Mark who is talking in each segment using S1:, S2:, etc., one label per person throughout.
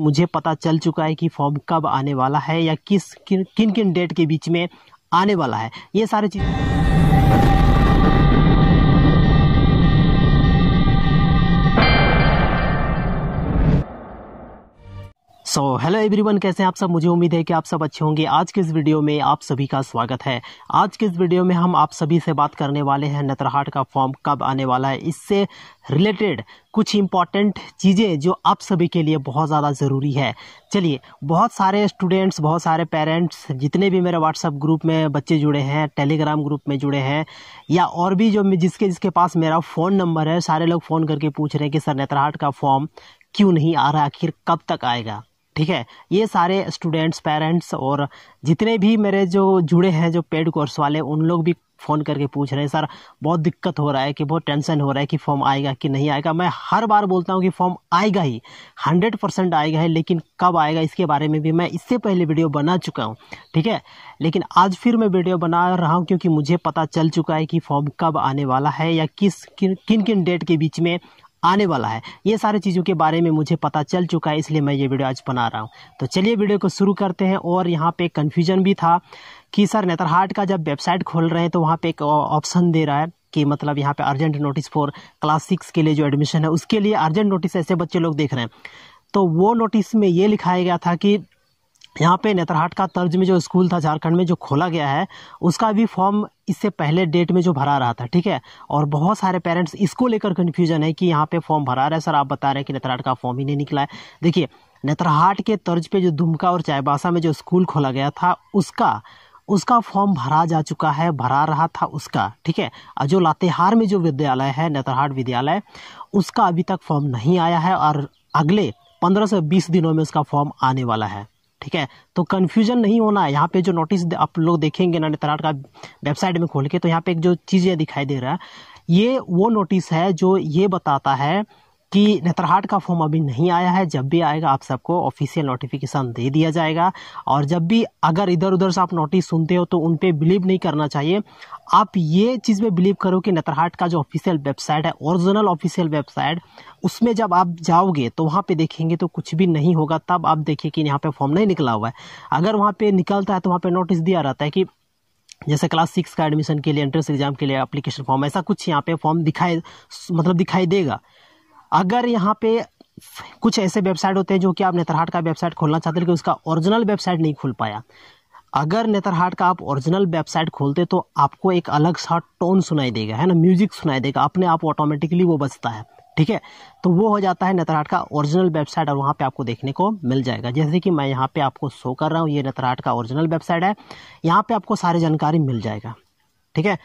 S1: मुझे पता चल चुका है कि फॉर्म कब आने वाला है या किस किन किन डेट के बीच में आने वाला है ये सारी चीज़ सो हेलो एवरीवन कैसे आप सब मुझे उम्मीद है कि आप सब अच्छे होंगे आज के इस वीडियो में आप सभी का स्वागत है आज के इस वीडियो में हम आप सभी से बात करने वाले हैं नतरहाट का फॉर्म कब आने वाला है इससे रिलेटेड कुछ इंपॉर्टेंट चीज़ें जो आप सभी के लिए बहुत ज़्यादा ज़रूरी है चलिए बहुत सारे स्टूडेंट्स बहुत सारे पेरेंट्स जितने भी मेरे व्हाट्सअप ग्रुप में बच्चे जुड़े हैं टेलीग्राम ग्रुप में जुड़े हैं या और भी जो जिसके जिसके पास मेरा फ़ोन नंबर है सारे लोग फ़ोन करके पूछ रहे हैं कि सर नेत्रहाट का फॉर्म क्यों नहीं आ रहा आखिर कब तक आएगा ठीक है ये सारे स्टूडेंट्स पेरेंट्स और जितने भी मेरे जो जुड़े हैं जो पेड कोर्स वाले उन लोग भी फ़ोन करके पूछ रहे हैं सर बहुत दिक्कत हो रहा है कि बहुत टेंशन हो रहा है कि फॉर्म आएगा कि नहीं आएगा मैं हर बार बोलता हूँ कि फॉर्म आएगा ही हंड्रेड परसेंट आएगा ही लेकिन कब आएगा इसके बारे में भी मैं इससे पहले वीडियो बना चुका हूँ ठीक है लेकिन आज फिर मैं वीडियो बना रहा हूँ क्योंकि मुझे पता चल चुका है कि फॉर्म कब आने वाला है या किस किन किन, किन डेट के बीच में आने वाला है ये सारी चीज़ों के बारे में मुझे पता चल चुका है इसलिए मैं ये वीडियो आज बना रहा हूँ तो चलिए वीडियो को शुरू करते हैं और यहाँ पे कन्फ्यूजन भी था कि सर नेतरहाट का जब वेबसाइट खोल रहे हैं तो वहाँ पर एक ऑप्शन दे रहा है कि मतलब यहाँ पे urgent notice for class six के लिए जो एडमिशन है उसके लिए अर्जेंट नोटिस ऐसे बच्चे लोग देख रहे हैं तो वो नोटिस में ये लिखाया गया था कि यहाँ पे नेतरहाट का तर्ज में जो स्कूल था झारखंड में जो खोला गया है उसका भी फॉर्म इससे पहले डेट में जो भरा रहा था ठीक है और बहुत सारे पेरेंट्स इसको लेकर कन्फ्यूजन है कि यहाँ पे फॉर्म भरा रहा है सर आप बता रहे हैं कि नेत्रहाट का फॉर्म ही नहीं निकला है देखिए नेत्रहाट के तर्ज पे जो दुमका और चायबासा में जो स्कूल खोला गया था उसका उसका फॉर्म भरा जा चुका है भरा रहा था उसका ठीक है और जो लातेहार में जो विद्यालय है नेत्रहाट विद्यालय उसका अभी तक फॉर्म नहीं आया है और अगले पंद्रह से बीस दिनों में उसका फॉर्म आने वाला है ठीक है तो कन्फ्यूजन नहीं होना है यहाँ पे जो नोटिस आप लोग देखेंगे ना नेतराट का वेबसाइट में खोल के तो यहाँ पे एक जो चीज ये दिखाई दे रहा है ये वो नोटिस है जो ये बताता है कि नेत्रहाट का फॉर्म अभी नहीं आया है जब भी आएगा आप सबको ऑफिशियल नोटिफिकेशन दे दिया जाएगा और जब भी अगर इधर उधर से आप नोटिस सुनते हो तो उन पर बिलीव नहीं करना चाहिए आप ये चीज़ में बिलीव करो कि नेत्रहाट का जो ऑफिशियल वेबसाइट है ओरिजिनल ऑफिशियल वेबसाइट उसमें जब आप जाओगे तो वहाँ पर देखेंगे तो कुछ भी नहीं होगा तब आप देखिए कि यहाँ पर फॉर्म नहीं निकला हुआ है अगर वहाँ पे निकलता है तो वहाँ पर नोटिस दिया रहता है कि जैसे क्लास सिक्स का एडमिशन के लिए एंट्रेंस एग्जाम के लिए अप्लीकेशन फॉर्म ऐसा कुछ यहाँ पे फॉर्म दिखाई मतलब दिखाई देगा अगर यहाँ पे कुछ ऐसे वेबसाइट होते हैं जो कि आप नेतरहाट का वेबसाइट खोलना चाहते हैं लेकिन उसका ओरिजिनल वेबसाइट नहीं खोल पाया अगर नेतरहाट का आप ओरिजिनल वेबसाइट खोलते तो आपको एक अलग सा टोन सुनाई देगा है ना म्यूजिक सुनाई देगा अपने आप ऑटोमेटिकली वो बचता है ठीक है तो वो हो जाता है नेतरहाट का ओरिजिनल वेबसाइट और वहाँ पे आपको देखने को मिल जाएगा जैसे कि मैं यहाँ पे आपको शो कर रहा हूँ ये नेतरहाट का ओरिजिनल वेबसाइट है यहाँ पे आपको सारी जानकारी मिल जाएगा ठीक है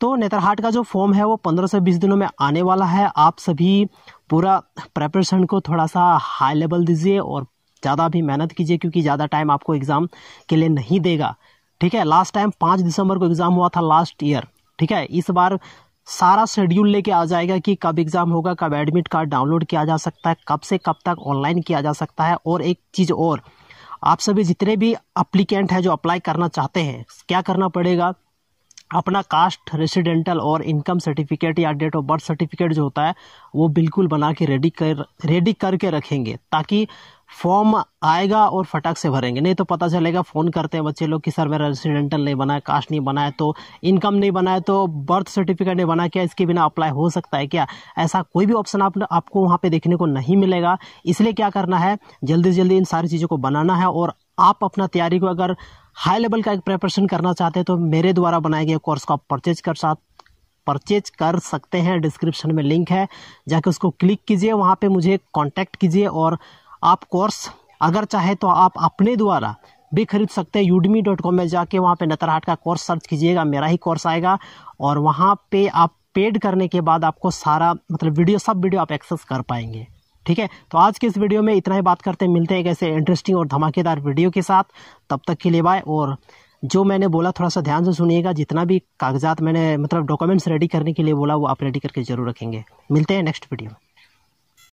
S1: तो नेतरहाट का जो फॉर्म है वो पंद्रह से बीस दिनों में आने वाला है आप सभी पूरा प्रेपरेशन को थोड़ा सा हाई लेवल दीजिए और ज़्यादा भी मेहनत कीजिए क्योंकि ज़्यादा टाइम आपको एग्ज़ाम के लिए नहीं देगा ठीक है लास्ट टाइम पाँच दिसंबर को एग्ज़ाम हुआ था लास्ट ईयर ठीक है इस बार सारा शेड्यूल लेके आ जाएगा कि कब एग्ज़ाम होगा कब एडमिट कार्ड डाउनलोड किया जा सकता है कब से कब तक ऑनलाइन किया जा सकता है और एक चीज़ और आप सभी जितने भी अप्लीकेंट हैं जो अप्लाई करना चाहते हैं क्या करना पड़ेगा अपना कास्ट रेसिडेंटल और इनकम सर्टिफिकेट या डेट ऑफ बर्थ सर्टिफिकेट जो होता है वो बिल्कुल बना के रेडी कर रेडी करके रखेंगे ताकि फॉर्म आएगा और फटाक से भरेंगे नहीं तो पता चलेगा फ़ोन करते हैं बच्चे लोग कि सर मेरा रेसिडेंटल नहीं बना है कास्ट नहीं बना है तो इनकम नहीं बना है तो बर्थ सर्टिफिकेट नहीं बना क्या इसके बिना अप्लाई हो सकता है क्या ऐसा कोई भी ऑप्शन आप, आपको वहाँ पे देखने को नहीं मिलेगा इसलिए क्या करना है जल्दी से जल्दी इन सारी चीज़ों को बनाना है और आप अपना तैयारी को अगर हाई लेवल का एक प्रेपरेशन करना चाहते हैं तो मेरे द्वारा बनाए गए कोर्स को आप परचेज कर साथ परचेज कर सकते हैं डिस्क्रिप्शन में लिंक है जाके उसको क्लिक कीजिए वहाँ पे मुझे कांटेक्ट कीजिए और आप कोर्स अगर चाहे तो आप अपने द्वारा भी खरीद सकते हैं यूडमी डॉट कॉम में जाके वहाँ पे नतरहाट का कोर्स सर्च कीजिएगा मेरा ही कोर्स आएगा और वहाँ पे आप पेड करने के बाद आपको सारा मतलब वीडियो सब वीडियो आप एक्सेस कर पाएंगे ठीक है तो आज के इस वीडियो में इतना ही बात करते हैं मिलते हैं एक ऐसे इंटरेस्टिंग और धमाकेदार वीडियो के साथ तब तक के लिए बाय और जो मैंने बोला थोड़ा सा ध्यान से सुनिएगा जितना भी कागजात मैंने मतलब डॉक्यूमेंट्स रेडी करने के लिए बोला वो आप रेडी करके जरूर रखेंगे मिलते हैं नेक्स्ट वीडियो में